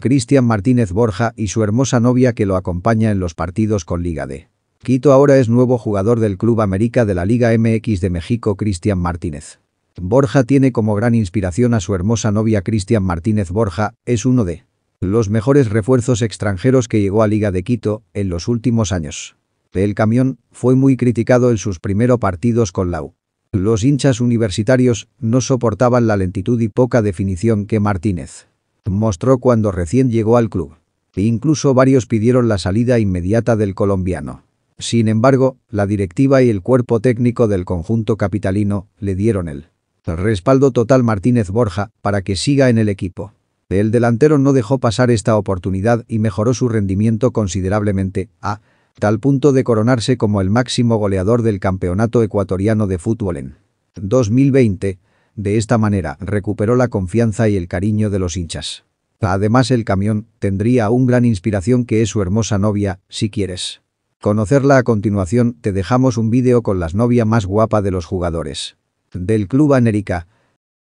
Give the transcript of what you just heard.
Cristian Martínez Borja y su hermosa novia que lo acompaña en los partidos con Liga D. Quito ahora es nuevo jugador del Club América de la Liga MX de México Cristian Martínez. Borja tiene como gran inspiración a su hermosa novia Cristian Martínez Borja, es uno de los mejores refuerzos extranjeros que llegó a Liga de Quito en los últimos años. El camión fue muy criticado en sus primeros partidos con la U. Los hinchas universitarios no soportaban la lentitud y poca definición que Martínez mostró cuando recién llegó al club. E incluso varios pidieron la salida inmediata del colombiano. Sin embargo, la directiva y el cuerpo técnico del conjunto capitalino le dieron el respaldo total Martínez Borja para que siga en el equipo. El delantero no dejó pasar esta oportunidad y mejoró su rendimiento considerablemente, a tal punto de coronarse como el máximo goleador del campeonato ecuatoriano de fútbol en 2020, de esta manera, recuperó la confianza y el cariño de los hinchas. Además el camión tendría un gran inspiración que es su hermosa novia, si quieres. Conocerla a continuación, te dejamos un vídeo con las novia más guapa de los jugadores. Del club Anérica,